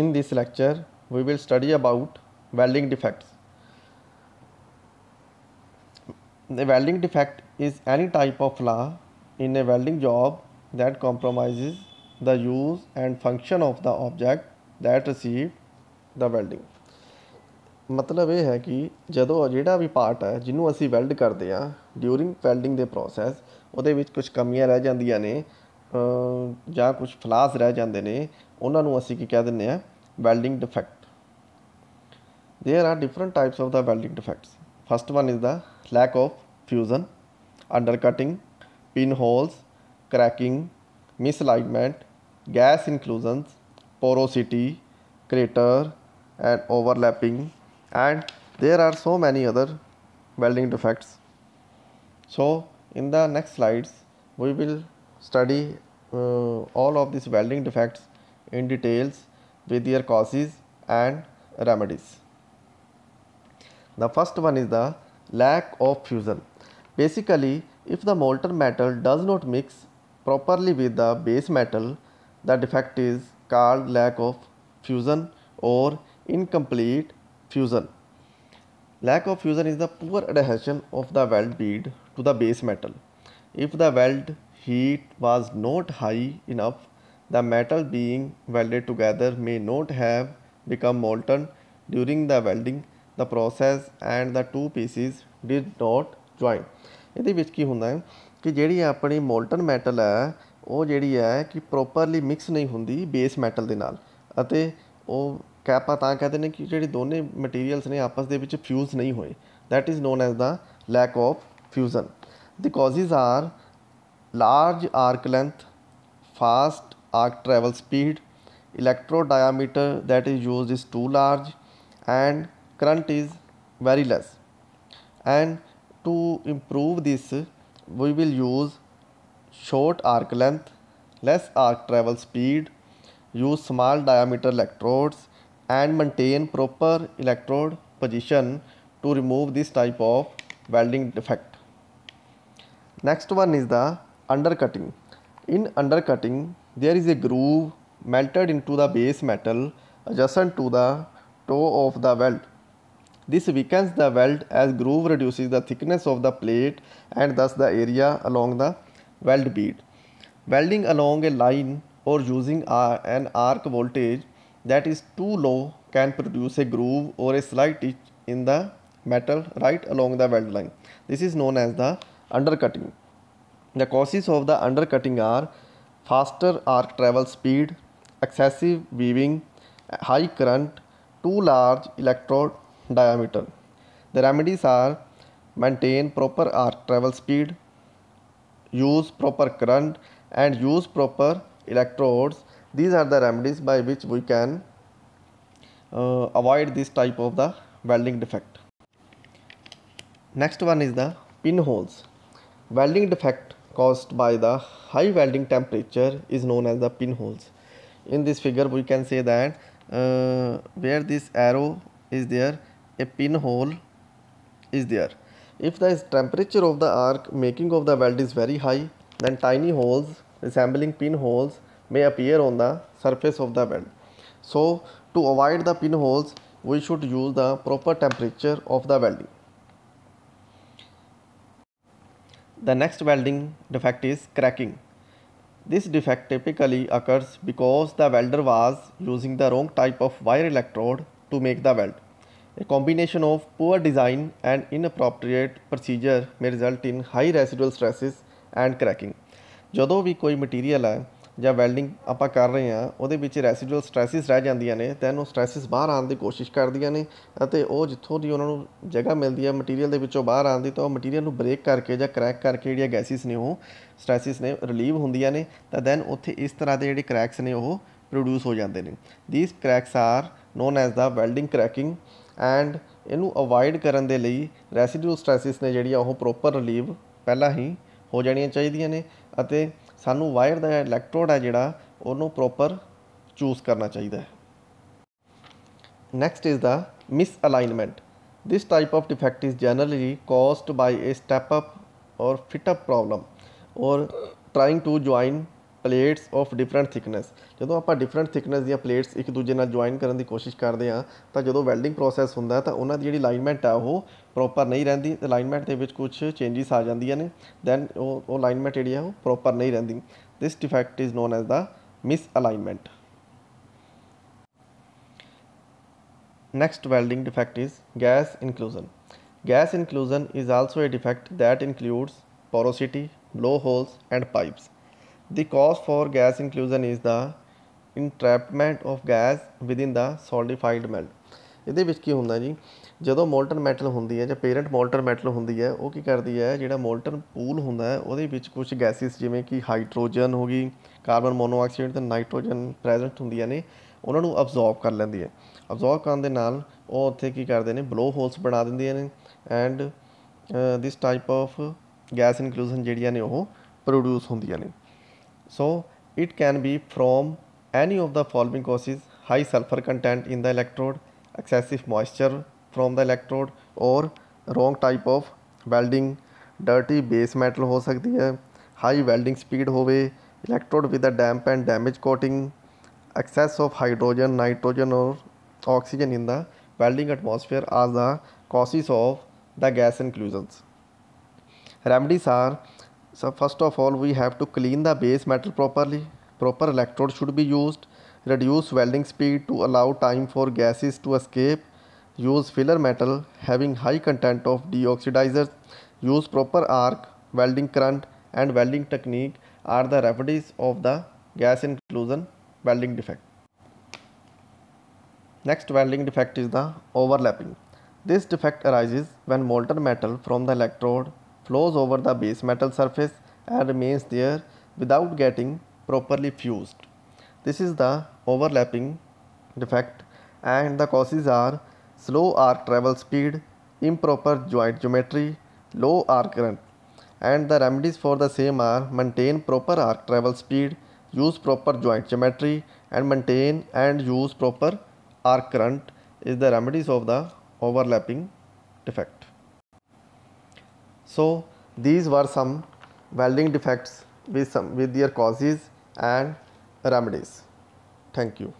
In this lecture, we will study about welding defects. The welding defect is any type of flaw in a welding job that compromises the use and function of the object that received the welding. ਮਤਲਬ ਇਹ ਹੈ ਕਿ ਜਦੋਂ ਜਿਹੜਾ ਵੀ part ਹੈ ਜਿਹਨੂੰ ਅਸੀਂ weld ਕਰਦੇ ਆ ਡਿਊਰਿੰਗ ਵੈਲਡਿੰਗ ਦੇ ਪ੍ਰੋਸੈਸ ਉਹਦੇ ਵਿੱਚ ਕੁਝ ਕਮੀਆਂ ਰਹਿ ਜਾਂਦੀਆਂ ਨੇ कुछ फ्लास रह जाते हैं उन्होंने असं की कह दें welding defect there are different types of the welding defects first one is the lack of fusion undercutting pin holes cracking misalignment gas inclusion porosity crater and overlapping and there are so many other welding defects so in the next slides we will study uh, all of these welding defects in details with their causes and remedies. The first one is the lack of fusion. Basically, if the molten metal does not mix properly with the base metal, the defect is called lack of fusion or incomplete fusion. Lack of fusion is the poor adhesion of the weld bead to the base metal. If the weld heat was not high enough, the metal being welded together may not have become molten during the welding the process and the two pieces did not join ਇਹਦੇ ਵਿੱਚ ਕੀ ਹੁੰਦਾ ਹੈ ਕਿ ਜਿਹੜੀ ਆਪਣੀ molten metal ਹੈ ਉਹ ਜਿਹੜੀ ਹੈ ਕਿ ਪ੍ਰੋਪਰਲੀ ਮਿਕਸ ਨਹੀਂ ਹੁੰਦੀ ਬੇਸ ਮੈਟਲ ਦੇ ਨਾਲ ਅਤੇ ਉਹ ਕੈਪਾ ਤਾਂ ਕਹਿੰਦੇ ਨੇ ਕਿ ਜਿਹੜੀ ਦੋਨੇ ਮਟੀਰੀਅਲਸ ਨੇ ਆਪਸ ਦੇ ਵਿੱਚ ਫਿਊਜ਼ ਨਹੀਂ ਹੋਏ that is known as the lack of fusion the causes are large arc length, fast arc travel speed, electrode diameter that is used is too large and current is very less. And to improve this, we will use short arc length, less arc travel speed, use small diameter electrodes and maintain proper electrode position to remove this type of welding defect. Next one is the undercutting in undercutting there is a groove melted into the base metal adjacent to the toe of the weld this weakens the weld as groove reduces the thickness of the plate and thus the area along the weld bead. Welding along a line or using an arc voltage that is too low can produce a groove or a slight itch in the metal right along the weld line. This is known as the undercutting. The causes of the undercutting are faster arc travel speed, excessive weaving, high current, too large electrode diameter. The remedies are maintain proper arc travel speed, use proper current and use proper electrodes. These are the remedies by which we can uh, avoid this type of the welding defect. Next one is the pinholes. Welding defect caused by the high welding temperature is known as the pinholes. In this figure we can say that uh, where this arrow is there a pinhole is there. If the temperature of the arc making of the weld is very high then tiny holes resembling pinholes may appear on the surface of the weld. So to avoid the pinholes we should use the proper temperature of the welding. The next welding defect is cracking. This defect typically occurs because the welder was using the wrong type of wire electrode to make the weld. A combination of poor design and inappropriate procedure may result in high residual stresses and cracking. ਜਦੋਂ ਵੀ ਕੋਈ material ਹੈ ਜਾਂ welding ਆਪਾਂ ਕਰ ਰਹੇ ਆ ਉਹਦੇ ਵਿੱਚ ਰੈਸੀਡੂਅਲ ਸਟ੍ਰੈਸਿਸ ਰਹਿ ਜਾਂਦੀਆਂ ਨੇ ਤਾਂ ਉਹ ਸਟ੍ਰੈਸਿਸ ਬਾਹਰ ਆਉਣ ਦੀ ਕੋਸ਼ਿਸ਼ ਕਰਦੀਆਂ ਨੇ ਅਤੇ ਉਹ ਜਿੱਥੋਂ ਦੀ ਉਹਨਾਂ ਨੂੰ ਜਗ੍ਹਾ ਮਿਲਦੀ ਹੈ ਮਟੀਰੀਅਲ ਦੇ ਵਿੱਚੋਂ ਬਾਹਰ ਆਉਣ ਦੀ ਤਾਂ ਉਹ ਮਟੀਰੀਅਲ ਨੂੰ ਬ੍ਰੇਕ ਕਰਕੇ ਜਾਂ ਕ੍ਰੈਕ ਕਰਕੇ ਜਿਹੜੀਆਂ ਗੈਸਿਸ ਨੇ ਉਹ ਸਟ੍ਰੈਸਿਸ ਨੇ ਰਿਲੀਵ ਹੁੰਦੀਆਂ ਨੇ ਤਾਂ ਦੈਨ ਉੱਥੇ ਇਸ ਤਰ੍ਹਾਂ ਦੇ ਜਿਹੜੇ ਕ੍ਰੈਕਸ ਨੇ ਉਹ ਪ੍ਰੋਡਿਊਸ ਹੋ ਜਾਂਦੇ ਨੇ these cracks are known as the welding cracking and ਇਹਨੂੰ ਅਵਾਇਡ ਕਰਨ ਦੇ ਲਈ ਰੈਸੀਡੂਅਲ ਸਟ੍ਰੈਸਿਸ ਨੇ ਜਿਹੜੀਆਂ ਉਹ ਪ੍ਰੋਪਰ ਰਿਲੀਵ ਪਹਿਲਾਂ ਹੀ ਹੋ ਜਾਣੀਆਂ ਚਾਹੀਦੀਆਂ ਨੇ ਅਤੇ सू वायर द इलैक्ट्रोड है जोड़ा वनू प्रोपर चूज़ करना चाहिए next is the misalignment this type of defect is generally caused by a step up or fit up problem or trying to join plates of different thickness ਜਦੋਂ ਆਪਾਂ different thickness ਦੀਆਂ plates ਇੱਕ ਦੂਜੇ ਨਾਲ join ਕਰਨ ਦੀ ਕੋਸ਼ਿਸ਼ ਕਰਦੇ ਆ ਤਾਂ ਜਦੋਂ ਵੈਲਡਿੰਗ ਪ੍ਰੋਸੈਸ ਹੁੰਦਾ ਤਾਂ ਉਹਨਾਂ ਦੀ ਜਿਹੜੀ ਅਲਾਈਨਮੈਂਟ ਆ ਉਹ ਪ੍ਰੋਪਰ ਨਹੀਂ ਰਹਿੰਦੀ ਅਲਾਈਨਮੈਂਟ ਦੇ ਵਿੱਚ ਕੁਝ ਚੇਂਜਸ ਆ ਜਾਂਦੀਆਂ ਨੇ ਦੈਨ ਉਹ ਉਹ ਅਲਾਈਨਮੈਂਟ ਜਿਹੜੀ ਆ ਉਹ ਪ੍ਰੋਪਰ ਨਹੀਂ ਰਹਿੰਦੀ this defect is known as the misalignment next welding defect is gas inclusion gas inclusion is also a defect that includes porosity blow holes and pipes The cause for gas inclusion is the entrapment of gas within the solidified melt ਇਹਦੇ ਵਿੱਚ ਕੀ ਹੁੰਦਾ ਜੀ ਜਦੋਂ ਮੋਲਟਨ metal ਹੁੰਦੀ ਹੈ ਜਾਂ parent ਮੋਲਟਨ metal ਹੁੰਦੀ ਹੈ ਉਹ ਕੀ ਕਰਦੀ ਹੈ ਜਿਹੜਾ ਮੋਲਟਨ ਪੂਲ ਹੁੰਦਾ ਹੈ ਉਹਦੇ ਵਿੱਚ ਕੁਝ ਗੈਸਿਸ ਜਿਵੇਂ ਕਿ ਹਾਈਡਰੋਜਨ ਹੋ ਗਈ ਕਾਰਬਨ ਮੋਨੋਆਕਸਾਈਡ ਤੇ ਨਾਈਟ੍ਰੋਜਨ ਪ੍ਰੈਜ਼ੈਂਟ ਹੁੰਦੀਆਂ ਨੇ ਉਹਨਾਂ ਨੂੰ ਅਬਜ਼ੌਰਬ ਕਰ ਲੈਂਦੀ ਹੈ ਅਬਜ਼ੌਰਬ ਕਰਨ ਦੇ ਨਾਲ ਉਹ ਉੱਥੇ ਕੀ ਕਰਦੇ ਨੇ ਬਲੋ ਹੋਲਸ ਬਣਾ ਦਿੰਦੀਆਂ ਨੇ and this type of gas inclusion ਜਿਹੜੀਆਂ ਨੇ ਉਹ ਪ੍ਰੋਡਿਊਸ ਹੁੰਦੀਆਂ ਨੇ So it can be from any of the following causes high sulfur content in the electrode, excessive moisture from the electrode और wrong type of welding, dirty base metal हो सकती है high welding speed होवे electrode with a damp and damage coating, excess of hydrogen, nitrogen और oxygen in the welding atmosphere are the causes of the gas inclusions. Remedies are So first of all we have to clean the base metal properly. Proper electrode should be used. Reduce welding speed to allow time for gases to escape. Use filler metal having high content of deoxidizers. Use proper arc, welding current and welding technique are the remedies of the gas inclusion welding defect. Next welding defect is the overlapping. This defect arises when molten metal from the electrode flows over the base metal surface and remains there without getting properly fused. This is the overlapping defect and the causes are slow arc travel speed, improper joint geometry, low arc current and the remedies for the same are maintain proper arc travel speed, use proper joint geometry and maintain and use proper arc current is the remedies of the overlapping defect. So, these were some welding defects with, some, with their causes and remedies. Thank you.